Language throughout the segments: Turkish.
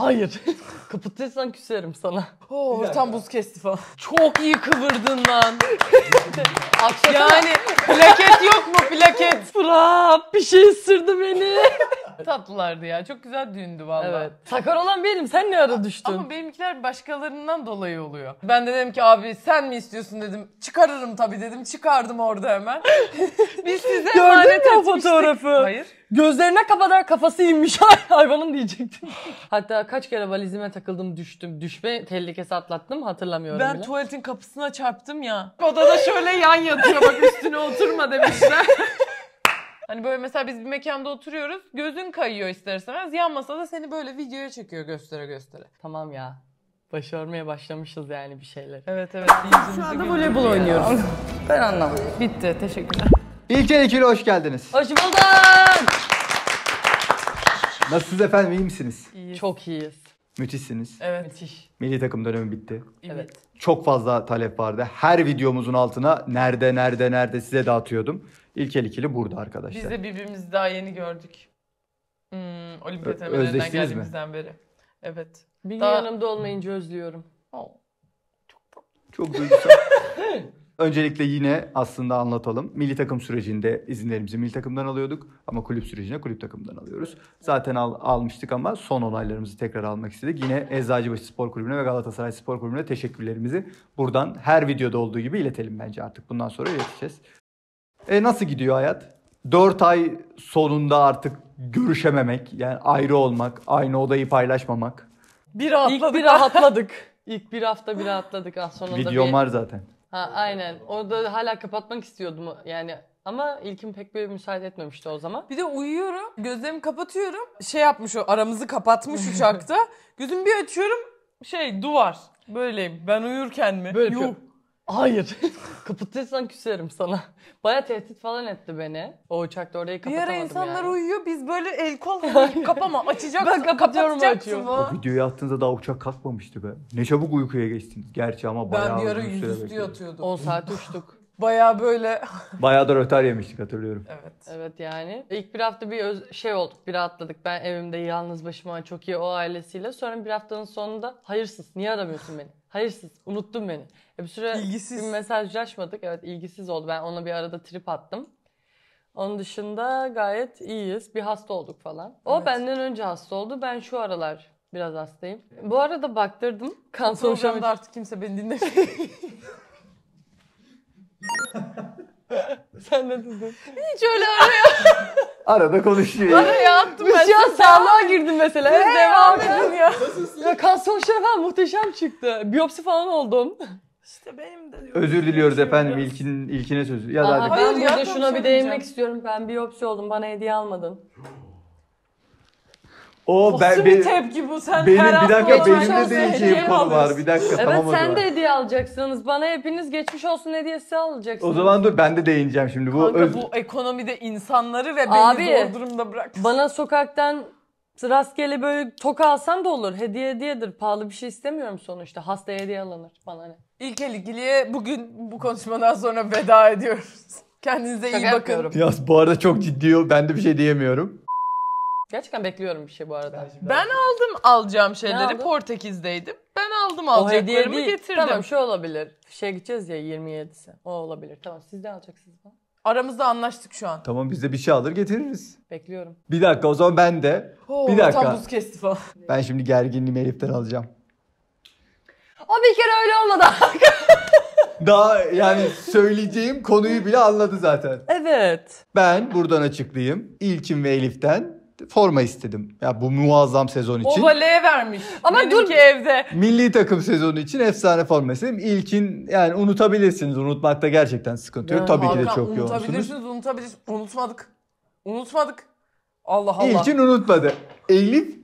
Hayır. Kapatırsan küserim sana. Oo, ortam buz kesti falan. Çok iyi kıvırdın lan. yani plaket yok mu plaket? Fırat bir şey ısırdı beni. Tatlılardı ya. Çok güzel düğündü valla. Evet. Sakar olan benim. Sen ne ara düştün? Ama benimkiler başkalarından dolayı oluyor. Ben de dedim ki abi sen mi istiyorsun dedim. Çıkarırım tabii dedim. Çıkardım orada hemen. Biz size Gördün emanet mü o fotoğrafı? Hayır. Gözlerine kadar kafası inmiş hayvanın diyecektim. Hatta kaç kere valizime takıldım düştüm. Düşme tehlikesi atlattım hatırlamıyorum ben bile. Ben tuvaletin kapısına çarptım ya. Odada şöyle yan yatıyor bak üstüne oturma demişler. Hani böyle mesela biz bir mekanda oturuyoruz. Gözün kayıyor ister istemez. Yan masada seni böyle videoya çekiyor göstere göstere. Tamam ya. Başarmaya başlamışız yani bir şeyler. Evet evet. Şu anda voleybol oynuyoruz. ben anlamadım. Bitti. Teşekkürler. İlker ikili hoş geldiniz. Hoş bulduk. Alkışlar. Nasılsınız efendim iyi misiniz? İyiyiz. Çok iyiyiz. Müthişsiniz. Evet. Müthiş. Milli takım dönemi bitti. Evet. Çok fazla talep vardı. Her videomuzun altına nerede nerede nerede size dağıtıyordum. İlkel ikili burada arkadaşlar. Biz de birbirimizi daha yeni gördük. Hmm, olimpiyat Ö- emelerinden geldiğimizden mi? beri. Evet. Bir daha... yanımda olmayınca özlüyorum. Oh. Çok duygusal. Öncelikle yine aslında anlatalım. Milli takım sürecinde izinlerimizi milli takımdan alıyorduk ama kulüp sürecine kulüp takımdan alıyoruz. Zaten al, almıştık ama son onaylarımızı tekrar almak istedik. Yine Eczacıbaşı Spor Kulübü'ne ve Galatasaray Spor Kulübü'ne teşekkürlerimizi buradan her videoda olduğu gibi iletelim bence artık. Bundan sonra ileteceğiz. E nasıl gidiyor hayat? 4 ay sonunda artık görüşememek, yani ayrı olmak, aynı odayı paylaşmamak. Bir rahatladık. İlk bir rahatladık. İlk bir hafta bir rahatladık. Ah, sonunda Videom bir... var zaten. Ha aynen. Orada hala kapatmak istiyordum yani ama ilkim pek bir müsaade etmemişti o zaman. Bir de uyuyorum. Gözlerimi kapatıyorum. Şey yapmış o aramızı kapatmış uçakta. Gözümü bir açıyorum. Şey duvar. Böyleyim. Ben uyurken mi? Böyle Yok. Hayır. Kapatırsan küserim sana. Baya tehdit falan etti beni. O uçakta orayı Bir kapatamadım ara insanlar yani. uyuyor biz böyle el kol hani kapama açacak. Ben kapatıyorum, kapatacaksın açıyorum. mı? Videoyu attığınızda daha uçak kalkmamıştı be. Ne çabuk uykuya geçtiniz. Gerçi ama bayağı Ben bir ara uzun süre yüzüstü bekledim. yatıyordum. 10 saat uçtuk. Baya böyle... Baya da rötar yemiştik hatırlıyorum. Evet. Evet yani. İlk bir hafta bir öz- şey olduk, bir atladık. Ben evimde yalnız başıma çok iyi o ailesiyle. Sonra bir haftanın sonunda hayırsız, niye aramıyorsun beni? Hayırsız, unuttun beni. E bir süre ilgisiz. bir mesajlaşmadık. Evet ilgisiz oldu. Ben ona bir arada trip attım. Onun dışında gayet iyiyiz. Bir hasta olduk falan. O evet. benden önce hasta oldu. Ben şu aralar biraz hastayım. Bu arada baktırdım. Kan sonuçlarımda artık kimse beni dinlemiyor. Sen ne dedin? Hiç öyle arıyor. Arada konuşuyor. Araya attım ben. Şu an sağlığa girdim mesela. Ne? Devam edin ya. Nasılsın? Ya kanser şey falan muhteşem çıktı. Biyopsi falan oldum. İşte benim de Özür diliyoruz efendim ilkin ilkine sözü. Ya da Aha, ben Hayır burada şuna bir değinmek istiyorum. Ben biyopsi oldum. Bana hediye almadın. O Nasıl ben, bir tepki bu? Sen benim, bir dakika benim de değişeyim konu var. Bir dakika evet, o zaman. sen de hediye alacaksınız. Bana hepiniz geçmiş olsun hediyesi alacaksınız. O zaman dur ben de değineceğim şimdi. Bu Kanka öz... bu ekonomide insanları ve beni Abi, zor durumda bırak. Bana sokaktan rastgele böyle toka alsam da olur. Hediye hediyedir. Pahalı bir şey istemiyorum sonuçta. hasta hediye alınır bana ne. İlk ilgiliye bugün bu konuşmadan sonra veda ediyoruz. Kendinize Şaka iyi bakın. Yapıyorum. Ya bu arada çok ciddi. Ben de bir şey diyemiyorum. Gerçekten bekliyorum bir şey bu arada. Ben, ben aldım alacağım şeyleri Portekiz'deydim. Ben aldım alacaklarımı değil. getirdim. Tamam şu olabilir. Şey gideceğiz ya 27'si. O olabilir. Tamam siz de alacaksınız bana. Aramızda anlaştık şu an. Tamam biz de bir şey alır getiririz. Bekliyorum. Bir dakika o zaman ben de. Oo, bir dakika. Tam buz kesti falan. Ben şimdi gerginliğimi Elif'ten alacağım. O bir kere öyle olmadı. Daha yani söyleyeceğim konuyu bile anladı zaten. Evet. Ben buradan açıklayayım. İlkin ve Elif'ten forma istedim. Ya bu muazzam sezon için. O baleye vermiş. Ama dur ki evde. Milli takım sezonu için efsane forma istedim. İlkin yani unutabilirsiniz. Unutmakta gerçekten sıkıntı yok. Ya, Tabii ki de çok yoğunsunuz. Unutabilirsiniz, unutabilirsiniz. Unutmadık. Unutmadık. Allah Allah. İlkin unutmadı. Elif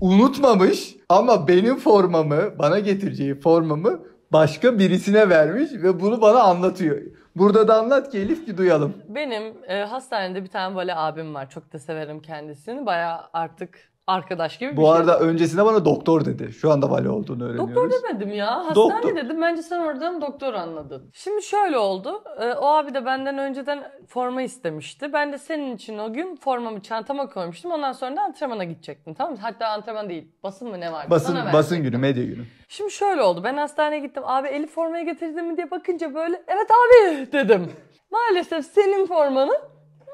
unutmamış ama benim formamı, bana getireceği formamı başka birisine vermiş ve bunu bana anlatıyor. Burada da anlat ki Elif ki duyalım. Benim e, hastanede bir tane böyle abim var. Çok da severim kendisini. Baya artık arkadaş gibi bir Bu şey. arada öncesinde bana doktor dedi. Şu anda vali olduğunu öğreniyoruz. Doktor demedim ya. Hastane doktor. dedim. Bence sen oradan doktor anladın. Şimdi şöyle oldu. Ee, o abi de benden önceden forma istemişti. Ben de senin için o gün formamı çantama koymuştum. Ondan sonra da antrenmana gidecektim. Tamam mı? Hatta antrenman değil. Basın mı ne var? Basın, basın günü, medya günü. Şimdi şöyle oldu. Ben hastaneye gittim. Abi Elif formayı getirdin mi diye bakınca böyle evet abi dedim. Maalesef senin formanı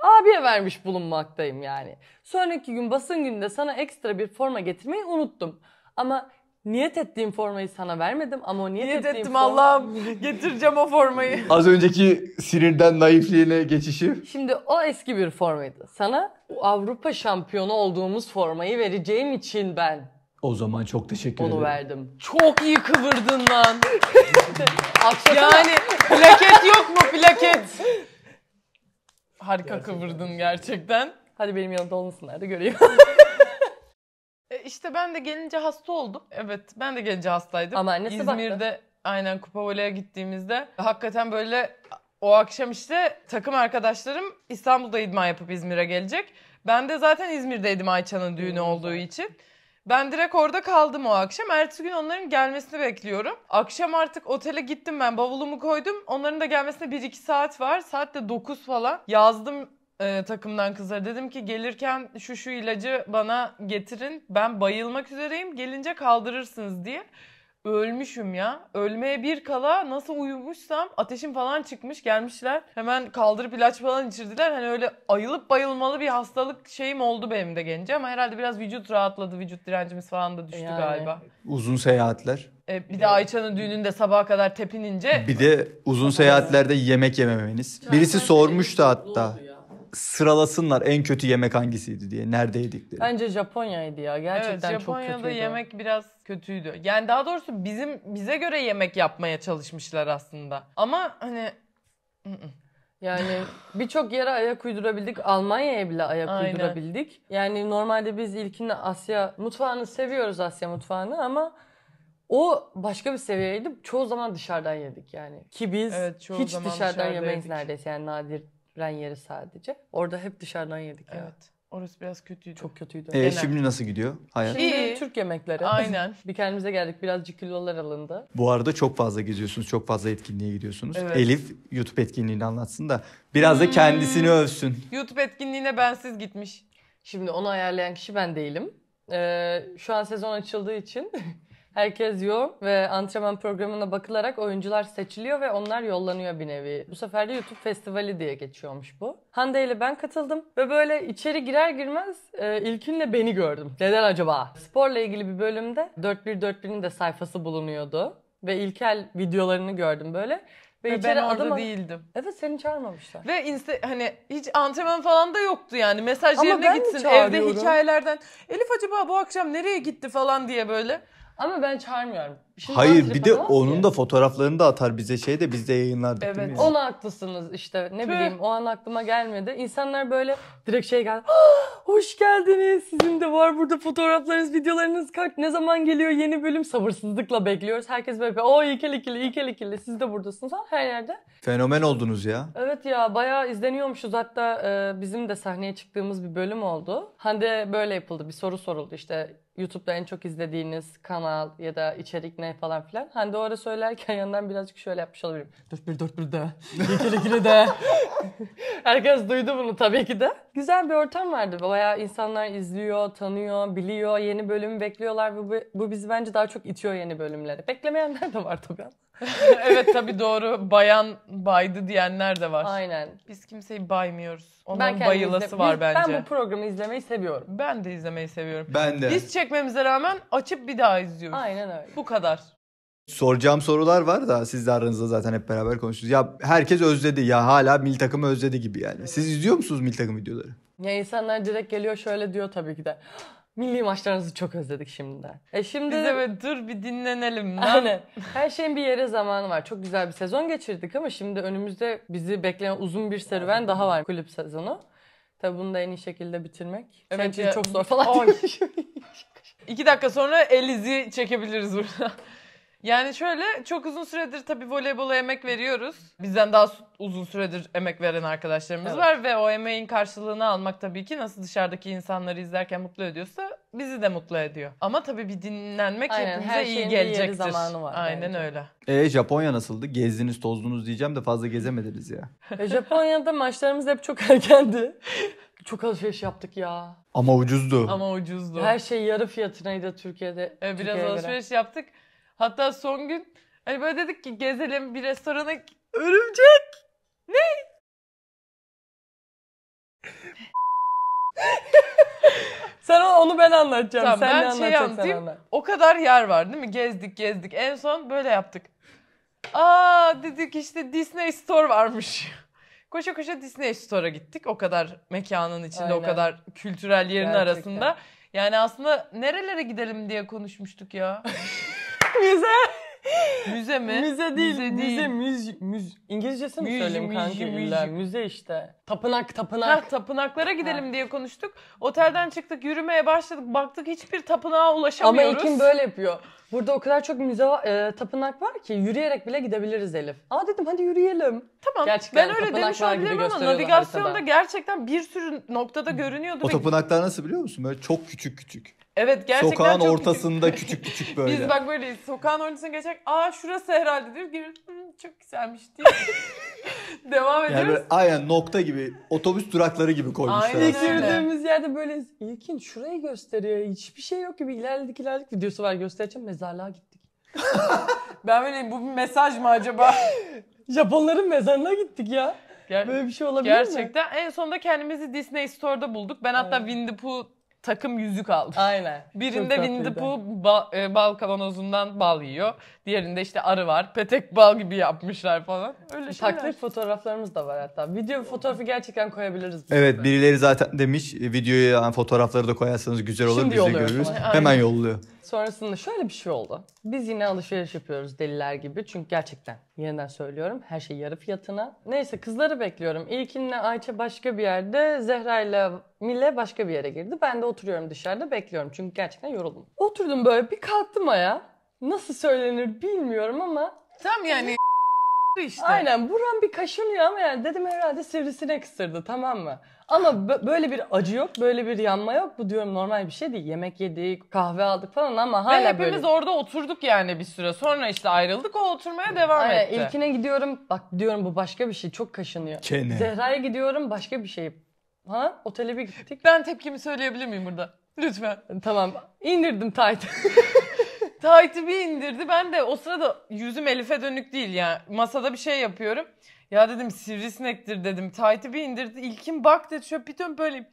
abiye vermiş bulunmaktayım yani. Sonraki gün basın gününde sana ekstra bir forma getirmeyi unuttum. Ama niyet ettiğim formayı sana vermedim ama o niyet, niyet ettiğim ettim forma... Allah'ım getireceğim o formayı. Az önceki sinirden naifliğine geçişi. Şimdi o eski bir formaydı. Sana Avrupa şampiyonu olduğumuz formayı vereceğim için ben o zaman çok teşekkür Onu ederim. Onu verdim. Çok iyi kıvırdın lan. yani plaket yok mu plaket? Harika gerçekten. kıvırdın gerçekten. Hadi benim yanımda olmasınlar da göreyim. E, işte ben de gelince hasta oldum. Evet ben de gelince hastaydım. Ama annesi İzmir'de baktı. aynen Kupa Voley'e gittiğimizde hakikaten böyle o akşam işte takım arkadaşlarım İstanbul'da idman yapıp İzmir'e gelecek. Ben de zaten İzmir'deydim Ayça'nın düğünü olduğu için. Ben direkt orada kaldım o akşam. Ertesi gün onların gelmesini bekliyorum. Akşam artık otele gittim ben. Bavulumu koydum. Onların da gelmesine 1-2 saat var. Saat de 9 falan. Yazdım e, takımdan kızlara. Dedim ki gelirken şu şu ilacı bana getirin. Ben bayılmak üzereyim. Gelince kaldırırsınız diye. Ölmüşüm ya. Ölmeye bir kala nasıl uyumuşsam ateşim falan çıkmış gelmişler. Hemen kaldırıp ilaç falan içirdiler. Hani öyle ayılıp bayılmalı bir hastalık şeyim oldu benim de gence. Ama herhalde biraz vücut rahatladı. Vücut direncimiz falan da düştü Yani. galiba. Uzun seyahatler. E, bir de Ayça'nın düğününde sabaha kadar tepinince Bir de uzun seyahatlerde yemek yememeniz. Birisi sormuştu hatta sıralasınlar en kötü yemek hangisiydi diye. Nerede yedikleri. Bence Japonya'ydı ya. Gerçekten evet, çok kötüydü. Japonya'da yemek biraz kötüydü. Yani daha doğrusu bizim bize göre yemek yapmaya çalışmışlar aslında. Ama hani ı-ı. yani birçok yere ayak uydurabildik. Almanya'ya bile ayak Aynen. uydurabildik. Yani normalde biz ilkinde Asya mutfağını seviyoruz Asya mutfağını ama o başka bir seviyeydi. Çoğu zaman dışarıdan yedik yani. Ki biz evet, hiç dışarıdan yemeyiz neredeyse yani nadir Ranyeri sadece. Orada hep dışarıdan yedik evet. ya. Orası biraz kötüydü. Çok kötüydü. Ee, şimdi nasıl gidiyor hayat? Şimdi İyi. Türk yemekleri. Aynen. bir kendimize geldik. biraz kilolar alındı. Bu arada çok fazla geziyorsunuz. Çok fazla etkinliğe gidiyorsunuz. Evet. Elif YouTube etkinliğini anlatsın da biraz da hmm. kendisini hmm. övsün. YouTube etkinliğine bensiz gitmiş. Şimdi onu ayarlayan kişi ben değilim. Ee, şu an sezon açıldığı için Herkes yorum ve antrenman programına bakılarak oyuncular seçiliyor ve onlar yollanıyor bir nevi. Bu sefer de YouTube Festivali diye geçiyormuş bu. Hande ile ben katıldım ve böyle içeri girer girmez e, İlkin'le beni gördüm. Neden acaba? Sporla ilgili bir bölümde 4141'in de sayfası bulunuyordu. Ve ilkel videolarını gördüm böyle. Ve, Ve içeri ben orada adım... değildim. Evet seni çağırmamışlar. Ve inse hani hiç antrenman falan da yoktu yani. Mesaj Ama yerine gitsin evde hikayelerden. Elif acaba bu akşam nereye gitti falan diye böyle. Ama ben çağırmıyorum şey Hayır bir de onun ki. da fotoğraflarını da atar bize şey de biz de yayınlardık evet, değil mi? Ona haklısınız işte ne Tüh. bileyim o an aklıma gelmedi. İnsanlar böyle direkt şey geldi. Ah, hoş geldiniz sizin de var burada fotoğraflarınız videolarınız kaç ne zaman geliyor yeni bölüm sabırsızlıkla bekliyoruz. Herkes böyle o ilkel ikili ilkel ikili siz de buradasınız ha her yerde. Fenomen oldunuz ya. Evet ya bayağı izleniyormuşuz hatta e, bizim de sahneye çıktığımız bir bölüm oldu. Hande böyle yapıldı bir soru soruldu işte YouTube'da en çok izlediğiniz kanal ya da içerik ne ne falan filan. Hande o söylerken yandan birazcık şöyle yapmış olabilirim. Dört bir dört bir de. İkili ikili de. Herkes duydu bunu tabii ki de. Güzel bir ortam vardı. Baya insanlar izliyor, tanıyor, biliyor. Yeni bölümü bekliyorlar bu, bu bizi bence daha çok itiyor yeni bölümlere. Beklemeyenler de var tabii. evet tabii doğru. Bayan baydı diyenler de var. Aynen. Biz kimseyi baymıyoruz. Onun ben bayılası izle- var Biz- bence. Ben bu programı izlemeyi seviyorum. Ben de izlemeyi seviyorum. Ben de. Biz çekmemize rağmen açıp bir daha izliyoruz. Aynen öyle. Bu kadar. Soracağım sorular var da siz de aranızda zaten hep beraber konuştunuz. Ya herkes özledi ya hala mil takımı özledi gibi yani. Siz izliyor musunuz mil takım videoları? Ya insanlar direkt geliyor şöyle diyor tabii ki de. Milli maçlarınızı çok özledik şimdiden. E şimdi Bize böyle dur bir dinlenelim. Lan. Her şeyin bir yere zamanı var. Çok güzel bir sezon geçirdik ama şimdi önümüzde bizi bekleyen uzun bir serüven daha var kulüp sezonu. Tabii bunu da en iyi şekilde bitirmek. Evet, Senin için çok zor falan. 2 dakika sonra elizi çekebiliriz burada. Yani şöyle çok uzun süredir tabii voleybola emek veriyoruz. Bizden daha uzun süredir emek veren arkadaşlarımız evet. var ve o emeğin karşılığını almak tabii ki nasıl dışarıdaki insanları izlerken mutlu ediyorsa bizi de mutlu ediyor. Ama tabii bir dinlenmek Aynen, hepimize her iyi gelecektir. zamanı var. Aynen bence. öyle. E Japonya nasıldı? Gezdiniz, tozdunuz diyeceğim de fazla gezemediniz ya. E, Japonya'da maçlarımız hep çok erkendi. Çok alışveriş yaptık ya. Ama ucuzdu. Ama ucuzdu. Her şey yarı fiyatınaydı Türkiye'de. E, biraz Türkiye'ye alışveriş göre. yaptık. Hatta son gün hani böyle dedik ki gezelim bir restorana örümcek. Ne? sen onu, ben anlatacağım. Tamam, sen ben ne şey anlatayım. O kadar yer var değil mi? Gezdik gezdik. En son böyle yaptık. Aa dedik işte Disney Store varmış. koşa koşa Disney Store'a gittik. O kadar mekanın içinde, Aynen. o kadar kültürel yerin Gerçekten. arasında. Yani aslında nerelere gidelim diye konuşmuştuk ya. müze. müze mi? Müze değil. Müze, değil. müz, müz. İngilizcesi mi müz, söyleyeyim kanki? Müze. müze işte. Tapınak, tapınak. Ha, tapınaklara gidelim ha. diye konuştuk. Otelden çıktık, yürümeye başladık. Baktık hiçbir tapınağa ulaşamıyoruz. Ama Ekim böyle yapıyor. Burada o kadar çok müze e, tapınak var ki yürüyerek bile gidebiliriz Elif. Aa dedim hadi yürüyelim. Tamam gerçekten, ben öyle demiş olabilirim ama navigasyonda haritada. gerçekten bir sürü noktada görünüyordu. O tapınaklar nasıl biliyor musun? Böyle çok küçük küçük. Evet gerçekten Sokağın çok ortasında küçük. küçük küçük böyle. Biz bak böyleyiz. Sokağın ortasına geçecek. aa şurası herhalde diyor Giriyoruz çok güzelmiş diye. Devam ediyoruz. Yani böyle, aynen nokta gibi otobüs durakları gibi koymuşlar. Aynen girdiğimiz yerde böyle ilkin şurayı gösteriyor. Hiçbir şey yok gibi ilerledik ilerledik videosu var göstereceğim mezarlığa gittik. ben böyle bu bir mesaj mı acaba? Japonların mezarına gittik ya. Ger- Böyle bir şey olabilir gerçekten. mi? Gerçekten en sonunda kendimizi Disney Store'da bulduk. Ben hatta evet. Winnie Pooh takım yüzük aldı. Aynen. Birinde Winnie the Pooh bal kavanozundan bal yiyor. Diğerinde işte arı var. Petek bal gibi yapmışlar falan. Öyle şeyler. Taklit fotoğraflarımız da var hatta. Video fotoğrafı gerçekten koyabiliriz. Evet birileri zaten demiş videoya yani fotoğrafları da koyarsanız güzel olur Şimdi biz de görürüz. falan. Hemen yolluyor. Sonrasında şöyle bir şey oldu. Biz yine alışveriş yapıyoruz deliler gibi. Çünkü gerçekten yeniden söylüyorum her şey yarı fiyatına. Neyse kızları bekliyorum. İlkinle Ayça başka bir yerde, Zehra ile Mile başka bir yere girdi. Ben de oturuyorum dışarıda bekliyorum çünkü gerçekten yoruldum. Oturdum böyle bir kalktım aya. Nasıl söylenir bilmiyorum ama Tam yani işte. Aynen buram bir kaşınıyor ama yani dedim herhalde sivrisine ısırdı tamam mı? Ama böyle bir acı yok, böyle bir yanma yok. Bu diyorum normal bir şey değil. Yemek yedik, kahve aldık falan ama hala Ve hepimiz böyle... orada oturduk yani bir süre. Sonra işte ayrıldık, o oturmaya devam Aynen, etti. İlkine gidiyorum, bak diyorum bu başka bir şey, çok kaşınıyor. Kene. Zehra'ya gidiyorum, başka bir şey. Ha? Otele bir gittik. Ben tepkimi söyleyebilir miyim burada? Lütfen. Tamam. indirdim tight. Taytı bir indirdi. Ben de o sırada yüzüm Elif'e dönük değil yani. Masada bir şey yapıyorum. Ya dedim sivrisinektir dedim. Taytı bir indirdi. İlkin bak dedi. Şöyle bir dön böyleyim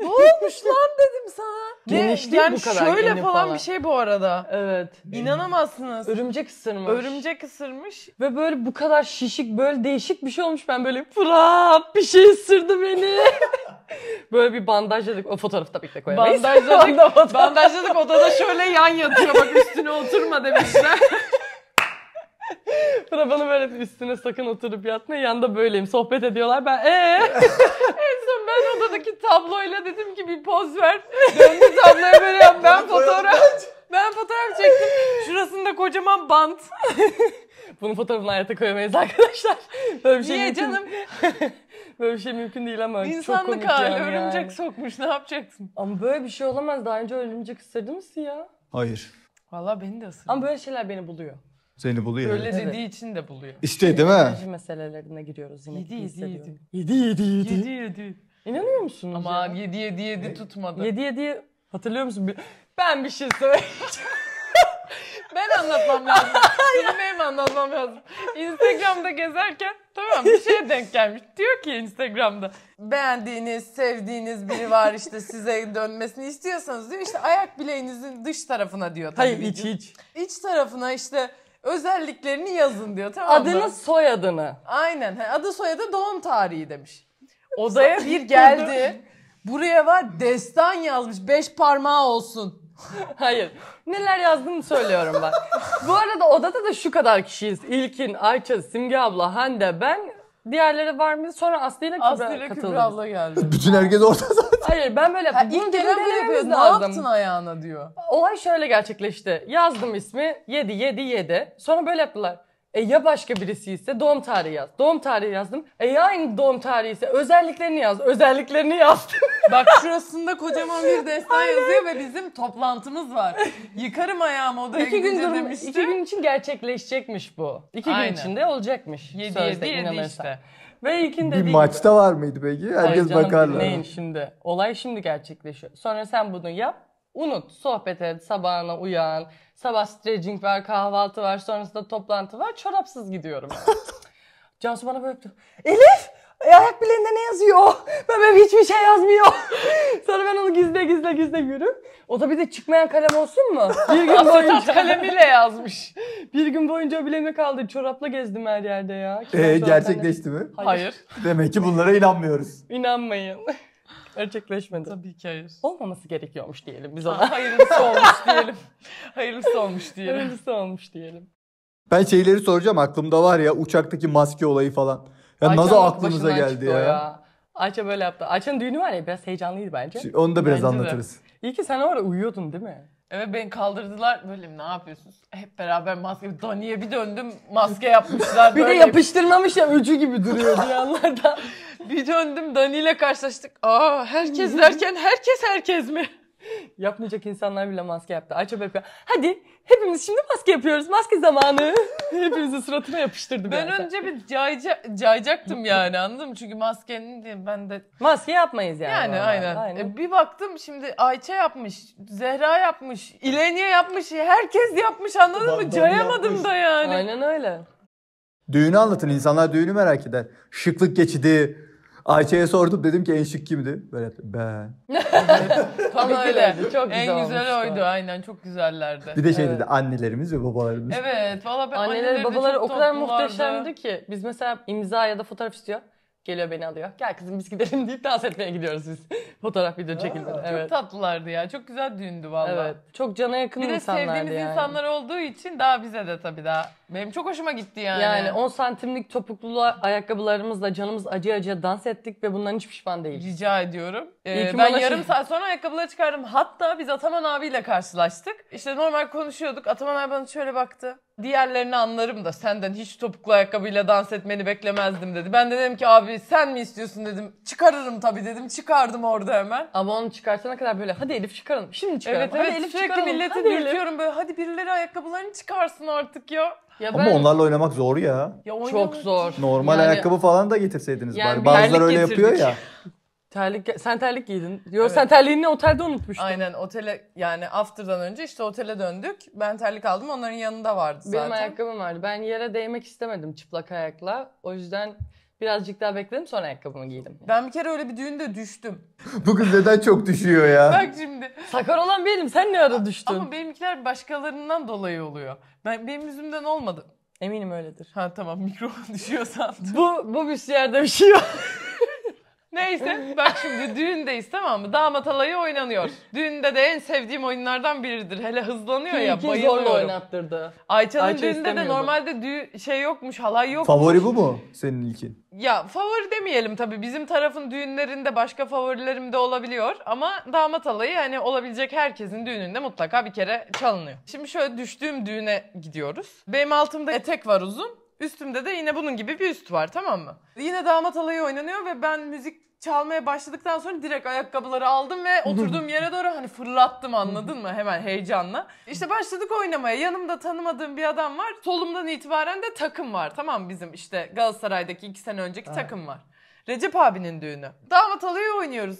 ne olmuş lan dedim sana. Genişlik yani bu kadar. Yani Şöyle falan, falan bir şey bu arada. Evet. İnanamazsınız. Örümcek ısırmış. Örümcek ısırmış. Ve böyle bu kadar şişik böyle değişik bir şey olmuş. Ben böyle pırap bir şey ısırdı beni. böyle bir bandajladık. O fotoğrafı tabii ki de koyamayız. Bandajladık. bandajladık odada şöyle yan yatıyor. Bak üstüne oturma demişler. Bana böyle üstüne sakın oturup yatma. Yanda böyleyim. Sohbet ediyorlar. Ben ee en son ben odadaki tabloyla dedim ki bir poz ver. Döndü tabloya böyle yap. Ben fotoğraf ben fotoğraf çektim. Şurasında kocaman bant. Bunu fotoğrafını hayata koyamayız arkadaşlar. Böyle bir şey Niye canım? böyle bir şey mümkün değil ama İnsanlık çok komik hali, örümcek yani. sokmuş ne yapacaksın? Ama böyle bir şey olamaz. Daha önce örümcek ısırdı mı ya? Hayır. Valla beni de ısırdı. Ama böyle şeyler beni buluyor. Seni buluyor. Öyle evet. dediği için de buluyor. İşte değil mi? Enerji meselelerine giriyoruz yine. Yedi yedi yedi. Yedi yedi yedi. Yedi yedi. İnanıyor musunuz Ama ya? 7 7 7 tutmadı. 7 7 hatırlıyor musun? Ben bir şey söyleyeceğim. Ben anlatmam lazım. Bunu benim anlatmam lazım. Instagram'da gezerken tamam bir şeye denk gelmiş. Diyor ki Instagram'da beğendiğiniz, sevdiğiniz biri var işte size dönmesini istiyorsanız diyor işte ayak bileğinizin dış tarafına diyor. Tabii Hayır hiç. video. İç tarafına işte özelliklerini yazın diyor tamam Adını soyadını. Aynen. Adı soyadı doğum tarihi demiş. Odaya bir geldi. Buraya var destan yazmış. Beş parmağı olsun. Hayır. Neler yazdığımı söylüyorum bak. Bu arada odada da şu kadar kişiyiz. İlkin, Ayça, Simge abla, Hande, ben. Diğerleri var mı? Sonra Aslı ile Kübra Aslı ile katıldı. Kübra abla geldi. Bütün herkes orada zaten. Hayır ben böyle yaptım. İlk gelen böyle yapıyor. Ne yaptın ayağına diyor. Olay şöyle gerçekleşti. Yazdım ismi. Yedi, yedi, yedi. Sonra böyle yaptılar. E ya başka birisi ise doğum tarihi yaz. Doğum tarihi yazdım. E ya aynı doğum tarihi ise özelliklerini yaz. Özelliklerini yazdım. Bak şurasında kocaman bir destan yazıyor ve bizim toplantımız var. Yıkarım ayağımı odaya İki gün gidince durum, demişti. iki gün için gerçekleşecekmiş bu. İki Aynen. gün içinde olacakmış. Yedi yedi yedi işte. Ve ilkin Bir maçta gibi. var mıydı peki? Herkes Hayır canım, bakarlar. dinleyin şimdi. Olay şimdi gerçekleşiyor. Sonra sen bunu yap. Unut sohbet et, sabahına uyan, sabah stretching var, kahvaltı var, sonrasında toplantı var, çorapsız gidiyorum. Yani. Cansu bana böyle öptü. Elif! ayak bileğinde ne yazıyor? Ben ben hiçbir şey yazmıyor. Sonra ben onu gizle gizle gizle yürüm. O da bir de çıkmayan kalem olsun mu? Bir gün boyunca kalemiyle yazmış. bir gün boyunca bileğime kaldı. Çorapla gezdim her yerde ya. Ee, gerçekleşti mi? Hayır. Hayır. Demek ki bunlara inanmıyoruz. İnanmayın. Gerçekleşmedi. Tabii ki hayır. Olmaması gerekiyormuş diyelim biz ona. Ah, hayırlısı olmuş diyelim. Hayırlısı olmuş diyelim. Hayırlısı olmuş diyelim. Ben şeyleri soracağım aklımda var ya uçaktaki maske olayı falan. Ya nasıl aklınıza geldi ya? ya? Ayça böyle yaptı. Ayça'nın düğünü var ya biraz heyecanlıydı bence. Şimdi onu da biraz bence anlatırız. De. İyi ki sen orada uyuyordun değil mi? Evet beni kaldırdılar. Böyle ne yapıyorsunuz? Hep beraber maske. Daniye bir döndüm maske yapmışlar. bir de yapıştırmamış ya öcü gibi duruyordu yanlarda. Bir döndüm Dani ile karşılaştık. Aa herkes derken herkes herkes mi? Yapmayacak insanlar bile maske yaptı. Ay çok yapıyor. Hadi hepimiz şimdi maske yapıyoruz. Maske zamanı. Hepimizi suratına yapıştırdı. Ben yani. önce bir cayca, cayacaktım yani anladın mı? Çünkü maskenin diye ben de... Maske yapmayız yani. Yani aynen. aynen. E, bir baktım şimdi Ayça yapmış, Zehra yapmış, İleniye yapmış, herkes yapmış anladın mı? Cayamadım yapmış. da yani. Aynen öyle. Düğünü anlatın. insanlar düğünü merak eder. Şıklık geçidi, Ayça'ya sordum dedim ki en şık kimdi? Böyle ben. Tam öyle. Çok güzel en güzel oydu aynen çok güzellerdi. Bir de şey dedi annelerimiz ve babalarımız. Evet valla ben anneleri, anneleri babaları o kadar muhteşemdi ki. Biz mesela imza ya da fotoğraf istiyor. Geliyor beni alıyor. Gel kızım biz gidelim deyip dans etmeye gidiyoruz biz. Fotoğraf video çekildi. Evet. Çok tatlılardı ya. Çok güzel düğündü valla. Evet. Çok cana yakın Bir de sevdiğimiz yani. insanlar olduğu için daha bize de tabii daha. Benim çok hoşuma gitti yani. Yani 10 santimlik topuklu ayakkabılarımızla canımız acı acı dans ettik ve bundan hiç pişman değil. Rica ediyorum. Ee, ben bana yarım şey- saat sonra ayakkabıları çıkardım. Hatta biz Ataman abiyle karşılaştık. İşte normal konuşuyorduk. Ataman abi bana şöyle baktı diğerlerini anlarım da senden hiç topuklu ayakkabıyla dans etmeni beklemezdim dedi. Ben de dedim ki abi sen mi istiyorsun dedim. Çıkarırım tabii dedim. Çıkardım orada hemen. Ama onu çıkarsana kadar böyle hadi Elif çıkaralım. Şimdi çıkaralım. Evet hadi evet Elif sürekli çıkaralım. millete hadi dürtüyorum böyle hadi birileri ayakkabılarını çıkarsın artık ya. Ya Ama onlarla oynamak zor ya. ya oynamak... Çok zor. Normal yani... ayakkabı falan da getirseydiniz yani bari. Bazıları öyle yapıyor ya. Terlik, sen terlik giydin. Yo, evet. sen terliğini otelde unutmuştun. Aynen otele yani after'dan önce işte otele döndük. Ben terlik aldım onların yanında vardı zaten. Benim ayakkabım vardı. Ben yere değmek istemedim çıplak ayakla. O yüzden birazcık daha bekledim sonra ayakkabımı giydim. Ben bir kere öyle bir düğünde düştüm. Bu kız neden çok düşüyor ya? Bak şimdi. Sakar olan benim sen ne ara düştün? Ama benimkiler başkalarından dolayı oluyor. Ben, benim yüzümden olmadı. Eminim öyledir. Ha tamam mikrofon düşüyor sandım. Bu, bu bir yerde bir şey yok. Neyse bak şimdi düğündeyiz tamam mı? Damat alayı oynanıyor. Düğünde de en sevdiğim oyunlardan biridir. Hele hızlanıyor Ki ya bayılıyorum. zorla oynattırdı. Ayça'nın Ayça düğünde de normalde dü şey yokmuş halay yokmuş. Favori bu mu senin ilkin? Ya favori demeyelim tabii. Bizim tarafın düğünlerinde başka favorilerim de olabiliyor. Ama damat alayı yani olabilecek herkesin düğününde mutlaka bir kere çalınıyor. Şimdi şöyle düştüğüm düğüne gidiyoruz. Benim altımda etek var uzun. Üstümde de yine bunun gibi bir üst var tamam mı? Yine damat alayı oynanıyor ve ben müzik çalmaya başladıktan sonra direkt ayakkabıları aldım ve oturduğum yere doğru hani fırlattım anladın mı hemen heyecanla. İşte başladık oynamaya. Yanımda tanımadığım bir adam var. Solumdan itibaren de takım var tamam bizim işte Galatasaray'daki iki sene önceki evet. takım var. Recep abinin düğünü. Damat alayı oynuyoruz.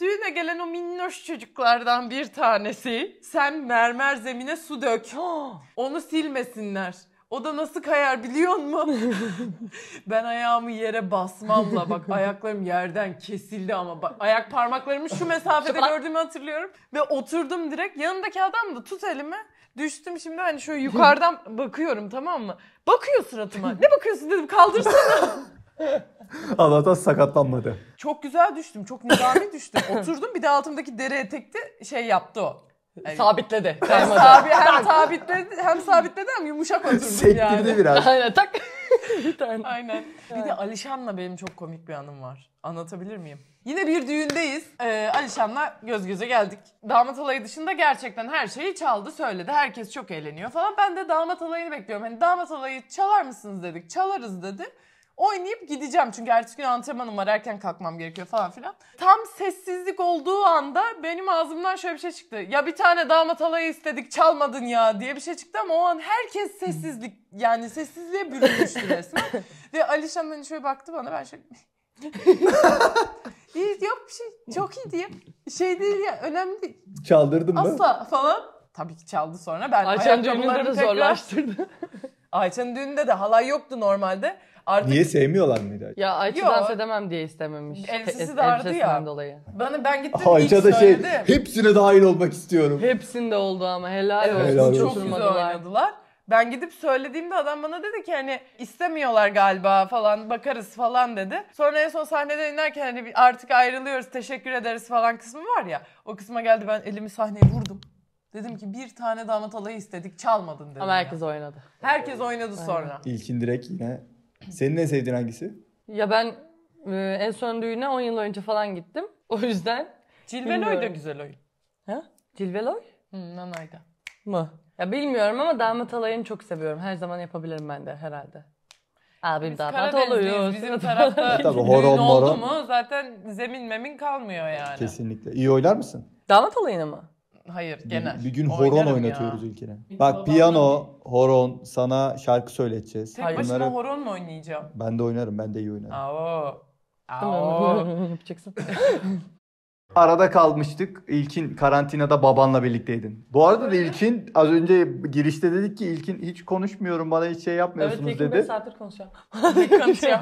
Düğüne gelen o minnoş çocuklardan bir tanesi sen mermer zemine su dök. Onu silmesinler. O da nasıl kayar biliyor musun? ben ayağımı yere basmamla bak ayaklarım yerden kesildi ama bak ayak parmaklarımı şu mesafede gördüğümü hatırlıyorum. Ve oturdum direkt yanındaki adam da tut elimi düştüm şimdi hani şöyle yukarıdan bakıyorum tamam mı? Bakıyor suratıma. Ne bakıyorsun dedim kaldırsana. Allah'tan sakatlanmadı. Çok güzel düştüm. Çok nizami düştüm. Oturdum bir de altımdaki dere etekte şey yaptı o. Yani, sabitledi. Kaymadı. Sabi, hem sabitledi hem sabitledi hem yumuşak oturdum Sektirdi yani. biraz. Aynen tak. bir tane. Aynen. Bir de Alişan'la benim çok komik bir anım var. Anlatabilir miyim? Yine bir düğündeyiz. Ee, Alişan'la göz göze geldik. Damat alayı dışında gerçekten her şeyi çaldı, söyledi. Herkes çok eğleniyor falan. Ben de damat alayını bekliyorum. Hani damat alayı çalar mısınız dedik. Çalarız dedi. Oynayıp gideceğim çünkü ertesi gün antrenmanım var erken kalkmam gerekiyor falan filan. Tam sessizlik olduğu anda benim ağzımdan şöyle bir şey çıktı. Ya bir tane damat alayı istedik çalmadın ya diye bir şey çıktı ama o an herkes sessizlik yani sessizliğe bürünmüştü resmen. Ve Alişan beni hani şöyle baktı bana ben şöyle İyi yok bir şey çok iyi diye. Şey değil ya önemli değil. Çaldırdım mı? Asla falan. Tabii ki çaldı sonra. Ben Ayşen ayakkabılarımı tekrar... zorlaştırdı. Ayça'nın düğünde de halay yoktu normalde. Artık... Niye sevmiyorlar mıydı Ayça? Ya Ayça Yo. dans edemem diye istememiş. Elbisesi de e, vardı ya. dolayı. Bana ben gittim Ayça da şey hepsine dahil olmak istiyorum. Hepsinde oldu ama helal olsun. Helal olsun. Çok güzel oynadılar. Ben gidip söylediğimde adam bana dedi ki hani istemiyorlar galiba falan bakarız falan dedi. Sonra en son sahneden inerken hani artık ayrılıyoruz teşekkür ederiz falan kısmı var ya. O kısma geldi ben elimi sahneye vurdum. Dedim ki bir tane damat alayı istedik çalmadın dedim. Ama herkes ya. oynadı. Herkes oynadı Aynen. sonra. İlkin direkt yine. Senin en sevdiğin hangisi? Ya ben e, en son düğüne 10 yıl önce falan gittim. O yüzden Cilveloy da güzel oyun. Ha? Cilveloy? Hı, Nanay'da. Mı? Ya bilmiyorum ama damat alayını çok seviyorum. Her zaman yapabilirim ben de herhalde. Abim Biz damat oluyoruz. Bizim tarafta Tabii, horon, düğün oldu mu zaten zemin memin kalmıyor yani. Kesinlikle. İyi oylar mısın? Damat alayını mı? Hayır genel. Bir, bir gün horon oynatıyoruz ya. ülkene. Bak piyano, horon, sana şarkı söyleteceğiz. Tek Hayır. başına Bunları- horon mu oynayacağım? Ben de oynarım, ben de iyi oynarım. Aa. Aa. Yapacaksın. Arada kalmıştık. İlkin karantinada babanla birlikteydin. Bu arada da İlkin az önce girişte dedik ki İlkin hiç konuşmuyorum bana hiç şey yapmıyorsunuz ilk dedi. 5 saattir konuşuyorum. Konuşuyor.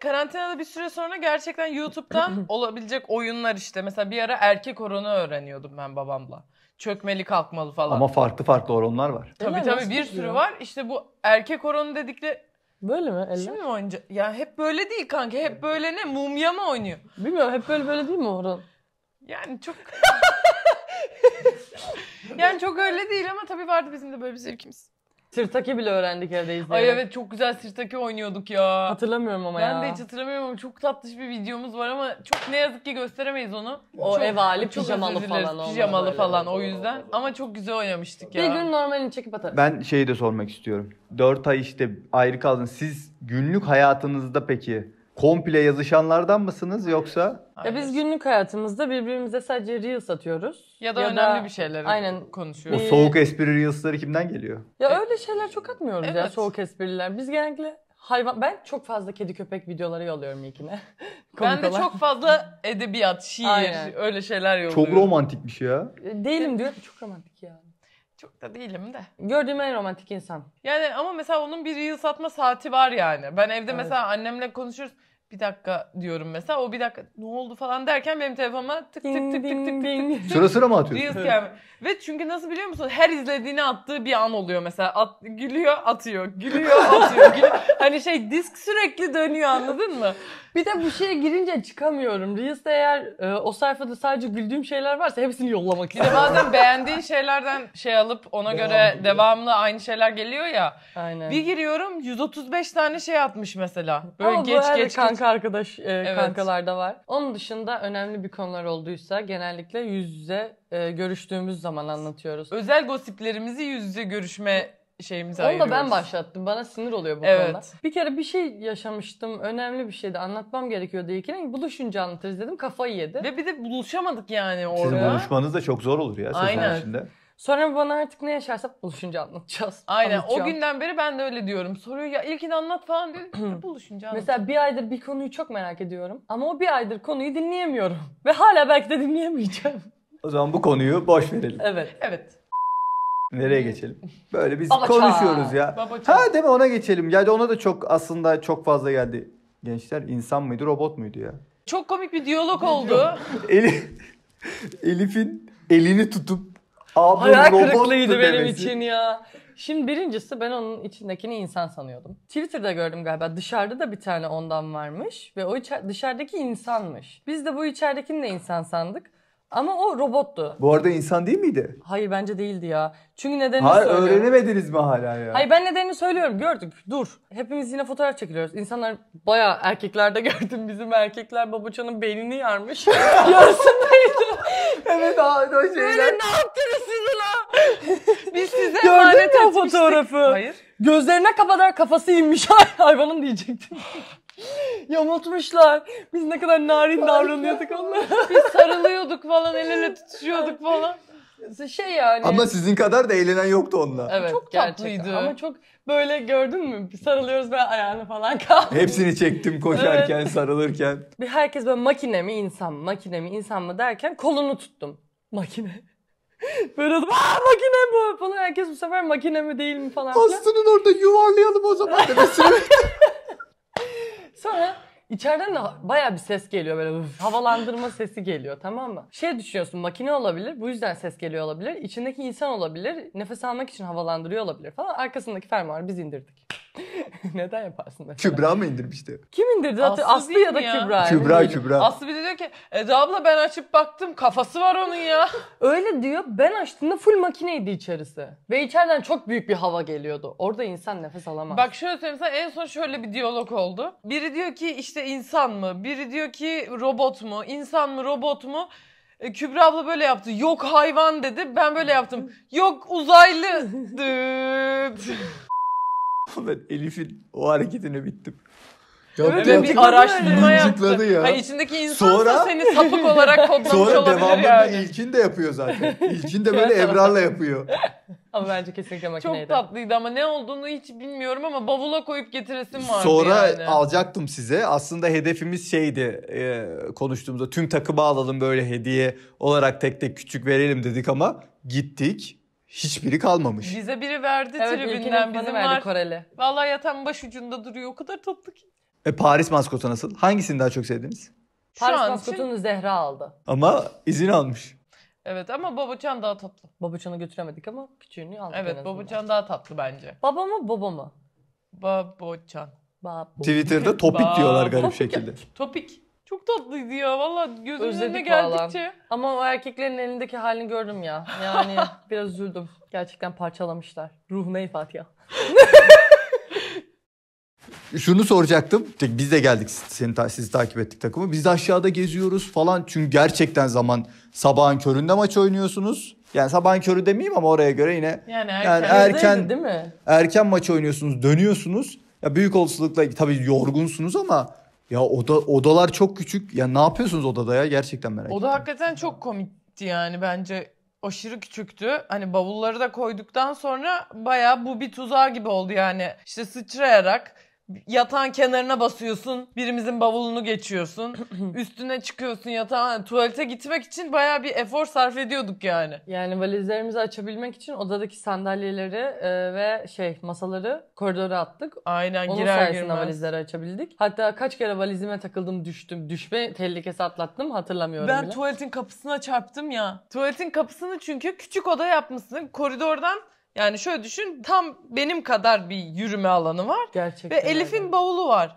Karantinada bir süre sonra gerçekten YouTube'dan olabilecek oyunlar işte. Mesela bir ara erkek horonu öğreniyordum ben babamla çökmeli kalkmalı falan. Ama farklı farklı oronlar var. Tabii Eller tabii bir sürü ya? var. İşte bu erkek horonu dedikleri Böyle mi? Eller? Şimdi mi oynayacak? Ya hep böyle değil kanka. Hep böyle ne? Mumya mı oynuyor? Bilmiyorum. Hep böyle böyle değil mi horon? Yani çok... yani çok öyle değil ama tabii vardı bizim de böyle bir zevkimiz. Sırtaki bile öğrendik evde izleyerek. Ay evet çok güzel sırtaki oynuyorduk ya. Hatırlamıyorum ama ben ya. Ben de hiç hatırlamıyorum ama çok tatlış bir videomuz var ama çok ne yazık ki gösteremeyiz onu. O çok, ev hali pijamalı falan Pijamalı falan o yüzden. Olmalı. Ama çok güzel oynamıştık ya. Bir gün normalini çekip atarız. Ben şeyi de sormak istiyorum. 4 ay işte ayrı kaldın. Siz günlük hayatınızda peki komple yazışanlardan mısınız yoksa? Ya biz günlük hayatımızda birbirimize sadece reels atıyoruz. Ya da önemli bir şeyler. aynen. O konuşuyoruz. Bir- soğuk espri reels'ları kimden geliyor? Ya öyle şeyler çok atmıyoruz ya soğuk espriler. Biz genellikle hayvan ben çok fazla kedi köpek videoları yolluyorum ilkine. Ben de çok fazla edebiyat, şiir, Aynen. öyle şeyler yolluyorum. Çok romantikmiş ya. E, değilim diyor. Çok romantik ya. Çok da değilim de. Gördüğüm en romantik insan. Yani ama mesela onun bir yıl satma saati var yani. Ben evde evet. mesela annemle konuşuyoruz bir dakika diyorum mesela. O bir dakika ne oldu falan derken benim telefonuma tık tık tık tık tık tık tık Sıra sıra mı atıyorsun? Ve çünkü nasıl biliyor musun? Her izlediğini attığı bir an oluyor mesela. At, gülüyor atıyor, gülüyor atıyor, gülüyor. hani şey disk sürekli dönüyor anladın mı? Bir de bu şeye girince çıkamıyorum. Reels'te eğer e, o sayfada sadece güldüğüm şeyler varsa hepsini yollamak istiyorum. Bir de bazen beğendiğin şeylerden şey alıp ona Devam göre ediyor. devamlı aynı şeyler geliyor ya. Aynen. Bir giriyorum 135 tane şey atmış mesela. Böyle Ama geç geç geç kanka arkadaş e, evet. kankalarda var. Onun dışında önemli bir konular olduysa genellikle yüz yüze e, görüştüğümüz zaman anlatıyoruz. Özel gosiplerimizi yüz yüze görüşme şeyimizi Onu ayırıyoruz. da ben başlattım. Bana sinir oluyor bu evet. konuda. Bir kere bir şey yaşamıştım. Önemli bir şeydi. Anlatmam gerekiyordu ilkine. Buluşunca anlatırız dedim. Kafayı yedi. Ve bir de buluşamadık yani orada. Sizin buluşmanız da çok zor olur ya. Aynen. Içinde. Sonra bana artık ne yaşarsak buluşunca anlatacağız. Aynen o günden beri ben de öyle diyorum. Soruyu ya ilkini anlat falan diyorum. Buluşunca anlat. Mesela bir aydır bir konuyu çok merak ediyorum. Ama o bir aydır konuyu dinleyemiyorum. Ve hala belki de dinleyemeyeceğim. O zaman bu konuyu boş verelim. Evet. Evet. Nereye geçelim? Böyle biz Baba çağı. konuşuyoruz ya. Baba Ha değil mi ona geçelim. Yani ona da çok aslında çok fazla geldi. Gençler insan mıydı robot muydu ya? Çok komik bir diyalog oldu. Elif, Elif'in elini tutup Abi Hayal kırıklığıydı benim demesi. için ya. Şimdi birincisi ben onun içindekini insan sanıyordum. Twitter'da gördüm galiba dışarıda da bir tane ondan varmış ve o içer- dışarıdaki insanmış. Biz de bu içeridekini de insan sandık. Ama o robottu. Bu arada insan değil miydi? Hayır bence değildi ya. Çünkü nedenini Hayır, söylüyorum. öğrenemediniz mi hala ya? Hayır ben nedenini söylüyorum. Gördük. Dur. Hepimiz yine fotoğraf çekiliyoruz. İnsanlar baya erkeklerde gördüm. Bizim erkekler babacanın beynini yarmış. Yarısındaydı. evet abi o şeyler. Böyle ne yaptınız siz la? Biz size emanet Gördün mü o fotoğrafı? Hayır. Gözlerine kadar kafası inmiş hayvanım diyecektim. Yamultmuşlar. Biz ne kadar narin davranıyorduk onlara. Biz sarılıyorduk falan, el ele tutuşuyorduk falan. Şey yani. Ama sizin kadar da eğlenen yoktu onunla. Evet, çok tatlıydı. Ama çok böyle gördün mü? Sarılıyoruz böyle ayağını falan kaldı. Hepsini çektim koşarken, evet. sarılırken. Bir herkes böyle makine mi insan mı, makine mi insan mı derken kolunu tuttum. Makine. Böyle dedim aa makine bu falan herkes bu sefer makine mi değil mi falan. Aslı'nın orada yuvarlayalım o zaman demesi. Sonra İçeriden de baya bir ses geliyor böyle uf, havalandırma sesi geliyor tamam mı? Şey düşünüyorsun makine olabilir bu yüzden ses geliyor olabilir. İçindeki insan olabilir nefes almak için havalandırıyor olabilir falan. Arkasındaki fermuarı biz indirdik. Neden yaparsın mesela? Kübra mı indirmişti? Kim indirdi? Aslı, Aslı ya da ya. Kübra. Kübra Kübra. Aslı bir de diyor ki Eda abla ben açıp baktım kafası var onun ya. Öyle diyor ben açtığımda full makineydi içerisi. Ve içeriden çok büyük bir hava geliyordu. Orada insan nefes alamaz. Bak şöyle söyleyeyim sana en son şöyle bir diyalog oldu. Biri diyor ki işte insan mı? Biri diyor ki robot mu? İnsan mı robot mu? E, Kübra abla böyle yaptı. Yok hayvan dedi. Ben böyle yaptım. Yok uzaylı ben Elif'in o hareketine bittim. Yaptı, evet, bir araştırma yaptı. Ya. Hayır, içindeki insan sonra, da seni sapık olarak kodlamış sonra olabilir devamında yani. ilkin de yapıyor zaten. İlkin de böyle Ebrar'la yapıyor. Ama bence kesinlikle makineydi. Çok tatlıydı ama ne olduğunu hiç bilmiyorum ama bavula koyup getiresim vardı Sonra yani. alacaktım size. Aslında hedefimiz şeydi e, konuştuğumuzda tüm takımı alalım böyle hediye olarak tek tek küçük verelim dedik ama gittik hiçbiri kalmamış. Bize biri verdi evet, tribünden bizim verdi var. Koreli. Vallahi yatan baş ucunda duruyor o kadar tatlı ki. E, Paris maskotu nasıl? Hangisini daha çok sevdiniz? Paris maskotunu için... Zehra aldı. Ama izin almış. Evet ama Babacan daha tatlı. Babacan'ı götüremedik ama küçüğünü aldık Evet Babacan daha tatlı bence. Baba mı baba mı? Babocan. Babo. Twitter'da topik diyorlar garip şekilde. Topik. Çok tatlıydı ya valla gözümün Özledik önüne geldikçe. Vallahi. Ama o erkeklerin elindeki halini gördüm ya. Yani biraz üzüldüm. Gerçekten parçalamışlar. Ruhuna ey Fatiha. Şunu soracaktım. Biz de geldik seni, sizi takip ettik takımı. Biz de aşağıda geziyoruz falan. Çünkü gerçekten zaman sabahın köründe maç oynuyorsunuz. Yani sabahın körü demeyeyim ama oraya göre yine. Yani erken, yani erken değil mi? Erken maç oynuyorsunuz, dönüyorsunuz. Ya büyük olasılıkla tabii yorgunsunuz ama ya oda, odalar çok küçük. Ya ne yapıyorsunuz odada ya? Gerçekten merak ettim. Oda hakikaten çok komikti yani bence. Aşırı küçüktü. Hani bavulları da koyduktan sonra bayağı bu bir tuzağı gibi oldu yani. İşte sıçrayarak yatağın kenarına basıyorsun. Birimizin bavulunu geçiyorsun. Üstüne çıkıyorsun yatağa. Yani tuvalete gitmek için baya bir efor sarf ediyorduk yani. Yani valizlerimizi açabilmek için odadaki sandalyeleri e, ve şey masaları koridora attık. Aynen Onun girer sayesinde girmez. valizleri açabildik. Hatta kaç kere valizime takıldım düştüm. Düşme tehlikesi atlattım hatırlamıyorum ben bile. Ben tuvaletin kapısına çarptım ya. Tuvaletin kapısını çünkü küçük oda yapmışsın. Koridordan yani şöyle düşün tam benim kadar bir yürüme alanı var. Gerçekten. Ve Elif'in öyle. bavulu var.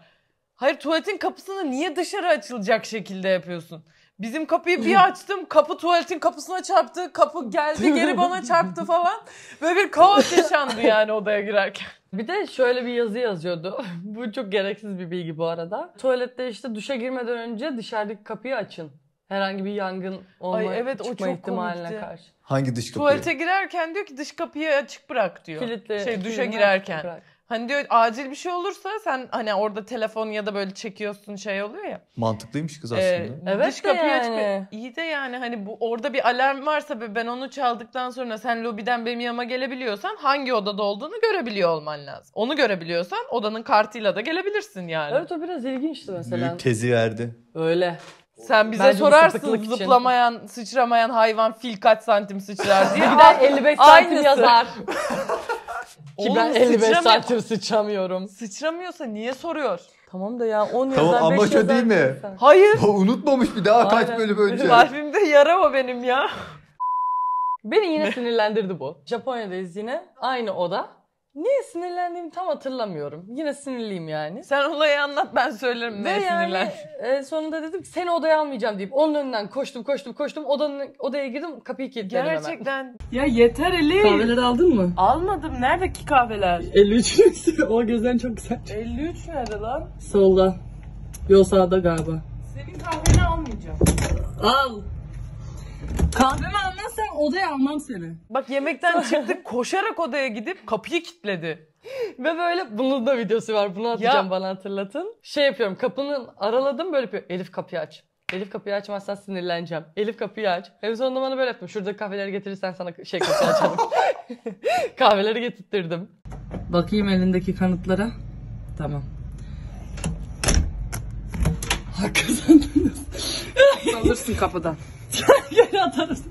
Hayır tuvaletin kapısını niye dışarı açılacak şekilde yapıyorsun? Bizim kapıyı bir açtım kapı tuvaletin kapısına çarptı kapı geldi geri bana çarptı falan. Böyle bir kaos yaşandı yani odaya girerken. Bir de şöyle bir yazı yazıyordu. bu çok gereksiz bir bilgi bu arada. Tuvalette işte duşa girmeden önce dışarıdaki kapıyı açın herhangi bir yangın olma Ay evet, o çok ihtimaline komikti. karşı. Hangi dış kapıyı? Tuvalete girerken diyor ki dış kapıyı açık bırak diyor. Kilitle, şey duşa girerken. Hani diyor acil bir şey olursa sen hani orada telefon ya da böyle çekiyorsun şey oluyor ya. Mantıklıymış kız ee, aslında. Ee, evet dış kapıyı yani. açık. İyi de yani hani bu orada bir alarm varsa ve ben onu çaldıktan sonra sen lobiden benim yanıma gelebiliyorsan hangi odada olduğunu görebiliyor olman lazım. Onu görebiliyorsan odanın kartıyla da gelebilirsin yani. Evet o biraz ilginçti mesela. Büyük tezi verdi. Öyle. Sen bize Bence sorarsın sapıklık için. zıplamayan, sıçramayan hayvan fil kaç santim sıçrar diye. Bir daha 55 santim yazar. Ki ben 55 santim sıçramıyorum. Sıçramıyorsa niye soruyor? Tamam da ya 10 yazar Tamam, 5 amaç o değil mi? sen. Hayır. Unutmamış bir daha kaç bölüm önce. Parfümde yara o benim ya. Beni yine sinirlendirdi bu. Japonya'dayız yine. Aynı oda. Niye sinirlendiğimi tam hatırlamıyorum. Yine sinirliyim yani. Sen olayı anlat ben söylerim neye yani sinirlen. e, sonunda dedim ki seni odaya almayacağım deyip onun önünden koştum koştum koştum odanın, odaya girdim kapıyı kilitledim hemen. Gerçekten. Ya yeter Elif. Kahveleri aldın mı? Almadım. Neredeki kahveler? 53 lirası. o gözlerin çok güzel. 53 nerede lan? Solda. Yo sağda galiba. Senin kahveni almayacağım. Al. Kahvemi almazsan odaya almam seni. Bak yemekten çıktık koşarak odaya gidip kapıyı kilitledi. Ve böyle bunun da videosu var. Bunu atacağım ya. bana hatırlatın. Şey yapıyorum kapının araladım böyle yapıyorum. Elif kapıyı aç. Elif kapıyı açmazsan sinirleneceğim. Elif kapıyı aç. En sonunda bana böyle yaptım. Şurada kahveleri getirirsen sana şey kapıyı açarım. kahveleri getirttirdim. Bakayım elindeki kanıtlara. Tamam. Hak kazandınız. Alırsın kapıdan. Geri atarız.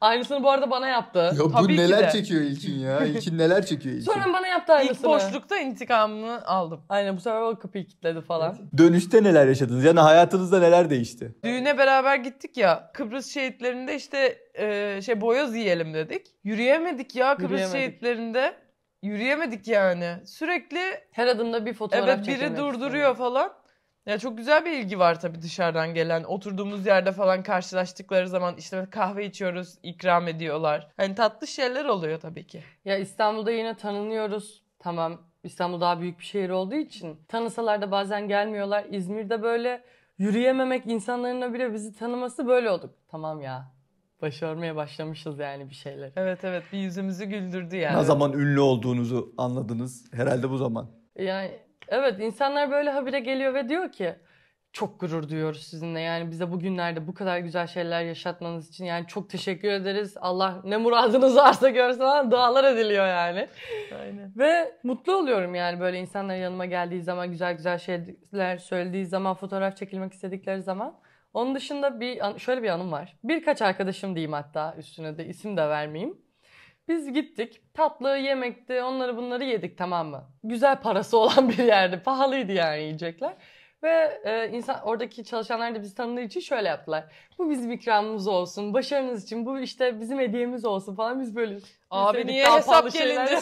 Aynısını bu arada bana yaptı. Ya bu Tabii ki neler de. çekiyor İlkin ya? İlkin neler çekiyor İlkin? Sonra bana yaptı İlk boşlukta intikamını aldım. Aynen bu sefer o kapıyı kilitledi falan. Dönüşte neler yaşadınız? Yani hayatınızda neler değişti? Düğüne beraber gittik ya. Kıbrıs şehitlerinde işte e, şey boyoz yiyelim dedik. Yürüyemedik ya Kıbrıs Yürüyemedik. şehitlerinde. Yürüyemedik yani. Sürekli Her adımda bir fotoğraf evet biri çekemedik. durduruyor falan. Ya çok güzel bir ilgi var tabii dışarıdan gelen. Oturduğumuz yerde falan karşılaştıkları zaman işte kahve içiyoruz, ikram ediyorlar. Hani tatlı şeyler oluyor tabii ki. Ya İstanbul'da yine tanınıyoruz. Tamam İstanbul daha büyük bir şehir olduğu için tanısalar da bazen gelmiyorlar. İzmir'de böyle yürüyememek insanların bile bizi tanıması böyle olduk. Tamam ya başarmaya başlamışız yani bir şeyler. Evet evet bir yüzümüzü güldürdü yani. Ne zaman ünlü olduğunuzu anladınız? Herhalde bu zaman. Yani Evet insanlar böyle habire geliyor ve diyor ki çok gurur duyuyoruz sizinle. Yani bize bugünlerde bu kadar güzel şeyler yaşatmanız için yani çok teşekkür ederiz. Allah ne muradınız varsa görsen dualar ediliyor yani. Aynen. Ve mutlu oluyorum yani böyle insanlar yanıma geldiği zaman güzel güzel şeyler söylediği zaman fotoğraf çekilmek istedikleri zaman. Onun dışında bir şöyle bir anım var. Birkaç arkadaşım diyeyim hatta üstüne de isim de vermeyeyim. Biz gittik. Tatlı yemekti. Onları bunları yedik tamam mı? Güzel parası olan bir yerde. Pahalıydı yani yiyecekler. Ve e, insan oradaki çalışanlar da bizi tanıdığı için şöyle yaptılar. Bu bizim ikramımız olsun, başarınız için, bu işte bizim hediyemiz olsun falan biz böyle. Abi niye hesap gelince?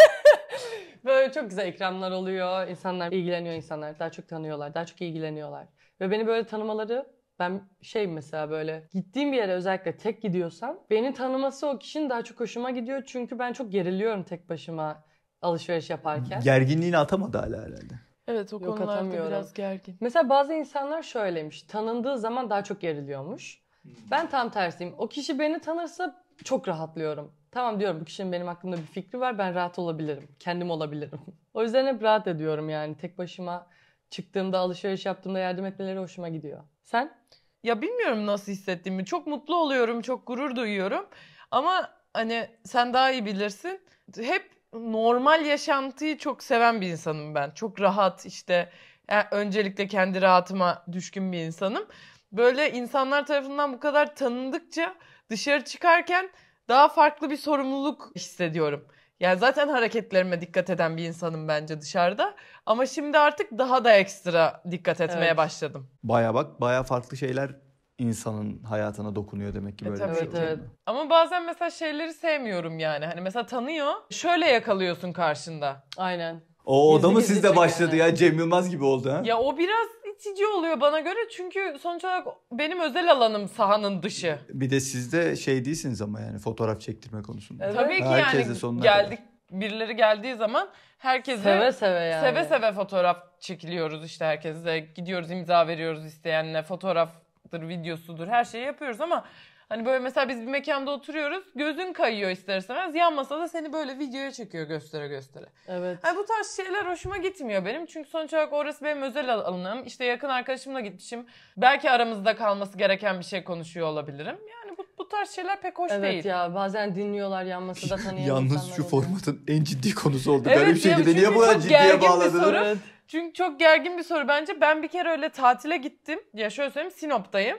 böyle çok güzel ikramlar oluyor. İnsanlar ilgileniyor insanlar. Daha çok tanıyorlar, daha çok ilgileniyorlar. Ve beni böyle tanımaları ben şey mesela böyle gittiğim bir yere özellikle tek gidiyorsam beni tanıması o kişinin daha çok hoşuma gidiyor. Çünkü ben çok geriliyorum tek başıma alışveriş yaparken. Gerginliğini atamadı hala herhalde. Evet o Yok, konularda biraz gergin. Mesela bazı insanlar şöyleymiş. Tanındığı zaman daha çok geriliyormuş. Hmm. Ben tam tersiyim. O kişi beni tanırsa çok rahatlıyorum. Tamam diyorum bu kişinin benim hakkımda bir fikri var. Ben rahat olabilirim. Kendim olabilirim. o yüzden hep rahat ediyorum yani. Tek başıma çıktığımda alışveriş yaptığımda yardım etmeleri hoşuma gidiyor. Sen? ya bilmiyorum nasıl hissettiğimi. Çok mutlu oluyorum, çok gurur duyuyorum. Ama hani sen daha iyi bilirsin. Hep normal yaşantıyı çok seven bir insanım ben. Çok rahat işte yani e, öncelikle kendi rahatıma düşkün bir insanım. Böyle insanlar tarafından bu kadar tanındıkça dışarı çıkarken daha farklı bir sorumluluk hissediyorum. Yani zaten hareketlerime dikkat eden bir insanım bence dışarıda. Ama şimdi artık daha da ekstra dikkat etmeye evet. başladım. Baya bak baya farklı şeyler insanın hayatına dokunuyor demek ki e, böyle e, tabii, bir şey. evet. Ama bazen mesela şeyleri sevmiyorum yani. Hani mesela tanıyor. Şöyle yakalıyorsun karşında. Aynen. O, o da mı sizde başladı yani. ya? Cem Yılmaz gibi oldu ha? Ya o biraz itici oluyor bana göre çünkü sonuç olarak benim özel alanım sahanın dışı. Bir de siz de şey değilsiniz ama yani fotoğraf çektirme konusunda. Evet. Tabii ki Herkes yani geldik kadar. birileri geldiği zaman herkese seve seve yani. Seve seve fotoğraf çekiliyoruz işte herkese gidiyoruz imza veriyoruz isteyenle fotoğraftır videosudur her şeyi yapıyoruz ama Hani böyle mesela biz bir mekanda oturuyoruz. Gözün kayıyor ister istemez. Yan masada seni böyle videoya çekiyor göstere göstere. Evet. Hani bu tarz şeyler hoşuma gitmiyor benim. Çünkü sonuç olarak orası benim özel alanım. İşte yakın arkadaşımla gitmişim. Belki aramızda kalması gereken bir şey konuşuyor olabilirim. Yani bu, bu tarz şeyler pek hoş evet değil. Evet ya bazen dinliyorlar yan masada tanıyan Yalnız şu formatın en ciddi konusu oldu. Evet, Garip bir şekilde niye bu kadar ciddiye bağladın? Evet. Çünkü çok gergin bir soru bence. Ben bir kere öyle tatile gittim. Ya şöyle söyleyeyim Sinop'tayım.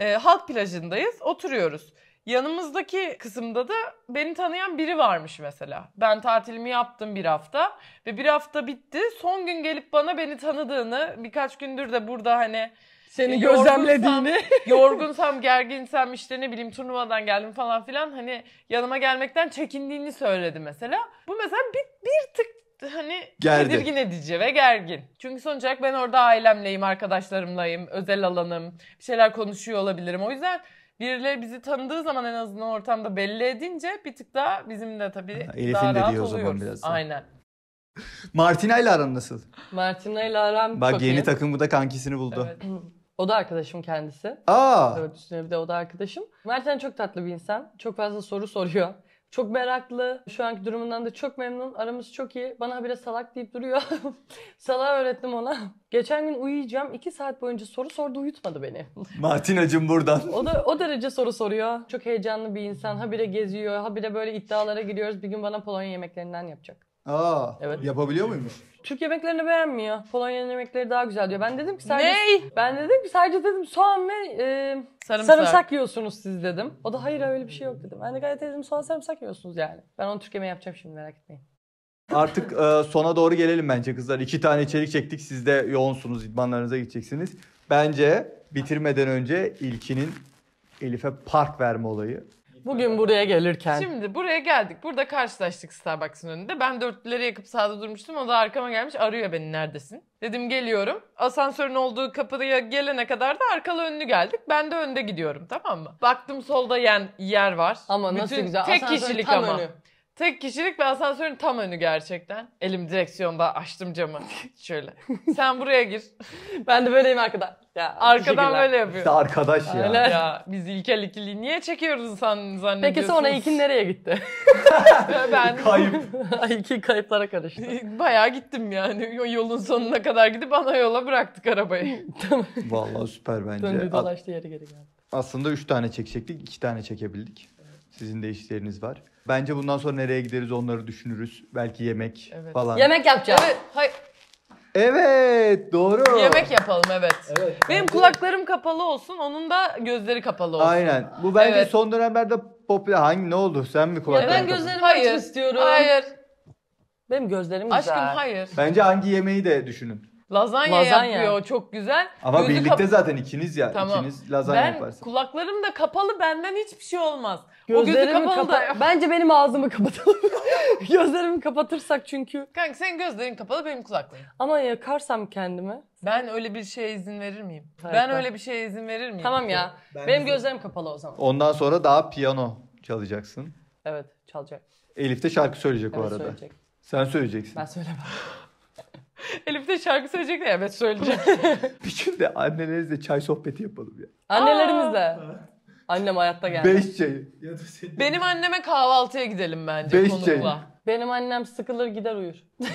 E, halk plajındayız, oturuyoruz. Yanımızdaki kısımda da beni tanıyan biri varmış mesela. Ben tatilimi yaptım bir hafta ve bir hafta bitti. Son gün gelip bana beni tanıdığını, birkaç gündür de burada hani seni e, gözlemlediğini. Yorgunsam, yorgunsam, gerginsem işte ne bileyim turnuvadan geldim falan filan hani yanıma gelmekten çekindiğini söyledi mesela. Bu mesela bir, bir tık hani gergin. tedirgin edici ve gergin. Çünkü sonuç olarak ben orada ailemleyim, arkadaşlarımlayım, özel alanım, bir şeyler konuşuyor olabilirim. O yüzden birileri bizi tanıdığı zaman en azından ortamda belli edince bir tık daha bizim de tabii ha, Elif'in daha de rahat O zaman biraz daha. Aynen. Martina ile aran nasıl? Martina ile aram Bak çok yeni iyi. bu da kankisini buldu. Evet. O da arkadaşım kendisi. Aa. Evet üstüne bir de o da arkadaşım. Mert'ten çok tatlı bir insan. Çok fazla soru soruyor. Çok meraklı. Şu anki durumundan da çok memnun. Aramız çok iyi. Bana bile salak deyip duruyor. Salağı öğrettim ona. Geçen gün uyuyacağım. iki saat boyunca soru sordu uyutmadı beni. Martinacım buradan. O da o derece soru soruyor. Çok heyecanlı bir insan. Ha Habire geziyor. ha Habire böyle iddialara giriyoruz. Bir gün bana Polonya yemeklerinden yapacak. Aa, Evet. yapabiliyor muymuş? Türk yemeklerini beğenmiyor. Polonya'nın yemekleri daha güzel diyor. Ben dedim ki sadece... Ney? Ben dedim ki sadece dedim soğan ve e, sarımsak. Sarımsak. yiyorsunuz siz dedim. O da hayır öyle bir şey yok dedim. Ben de gayet dedim soğan sarımsak yiyorsunuz yani. Ben onu Türk yemeği yapacağım şimdi merak etmeyin. Artık e, sona doğru gelelim bence kızlar. İki tane içerik çektik. Siz de yoğunsunuz, idmanlarınıza gideceksiniz. Bence bitirmeden önce ilkinin Elif'e park verme olayı. Bugün buraya gelirken. Şimdi buraya geldik. Burada karşılaştık Starbucks'ın önünde. Ben dörtlüleri yakıp sağda durmuştum. O da arkama gelmiş arıyor beni neredesin? Dedim geliyorum. Asansörün olduğu kapıya gelene kadar da arkalı önlü geldik. Ben de önde gidiyorum tamam mı? Baktım solda yen yer var. Ama nasıl güzel. Tek Asansörün kişilik tam ama. önü. Tek kişilik ve asansörün tam önü gerçekten. Elim direksiyonda açtım camı. Şöyle. Sen buraya gir. Ben de böyleyim arkada. Ya, Arkadan böyle yapıyor. İşte arkadaş ya. Aynen. Ya biz ilkel ikili niye çekiyoruz san zannediyorsunuz? Peki sonra ilkin nereye gitti? ben Kayıp. İlkin kayıplara karıştı. bayağı gittim yani. Yolun sonuna kadar gidip ana yola bıraktık arabayı. Vallahi süper bence. Döndü dolaştı yeri geri geldi. aslında 3 tane çekecektik. 2 tane çekebildik. Sizin de işleriniz var. Bence bundan sonra nereye gideriz onları düşünürüz. Belki yemek Evet. falan. Yemek yapacağız Evet, hayır, evet doğru. yemek yapalım evet. Evet. Benim kulaklarım kapalı olsun, onun da gözleri kapalı olsun. Aynen. Bu bence Evet. son dönemlerde popüler. Hangi ne oldu? Sen mi kulaklarını ben gözlerimi Hayır. açık istiyorum. Hayır, Benim gözlerim güzel. aşkım hayır. Bence hangi yemeği de düşünün. Lazanya, lazanya. yapıyor çok güzel. Ama Gözü birlikte zaten ikiniz ya. Tamam. İkiniz lazanya ben, yaparsınız. Kulaklarım da kapalı benden hiçbir şey olmaz. Gözlerimi o gözü kapalı kapa- da Bence benim ağzımı kapatalım. Gözlerimi kapatırsak çünkü. Kanka senin gözlerin kapalı benim kulaklığım. Ama yakarsam kendimi. Ben öyle bir şeye izin verir miyim? Hayır, ben, ben öyle bir şeye izin verir miyim? Tamam ya. Ben benim de... gözlerim kapalı o zaman. Ondan sonra daha piyano çalacaksın. Evet çalacak. Elif de şarkı söyleyecek evet, o arada. Söyleyecek. Sen söyleyeceksin. Ben söylemem. Elif de şarkı söyleyecek de evet söyleyecek. bir gün de annelerinizle çay sohbeti yapalım ya. Annelerimizle. Annem hayatta geldi. Beş çay. Benim anneme kahvaltıya gidelim bence Beş konukla. Benim annem sıkılır gider uyur.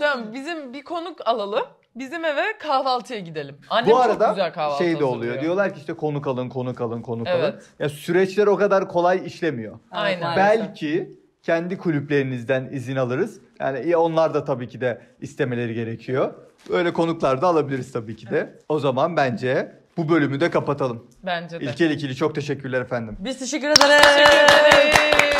Tamam bizim bir konuk alalım. Bizim eve kahvaltıya gidelim. Annem Bu çok güzel arada kahvaltı şey de oluyor. hazırlıyor. Diyorlar ki işte konuk alın konuk alın konuk kalın. Evet. Ya süreçler o kadar kolay işlemiyor. Aynen. Maalesef. Belki kendi kulüplerinizden izin alırız. Yani e, onlar da tabii ki de istemeleri gerekiyor. böyle konuklar da alabiliriz tabii ki de. Evet. O zaman bence bu bölümü de kapatalım. Bence de. İlkel ikili çok teşekkürler efendim. Biz teşekkür ederiz. Teşekkür ederiz.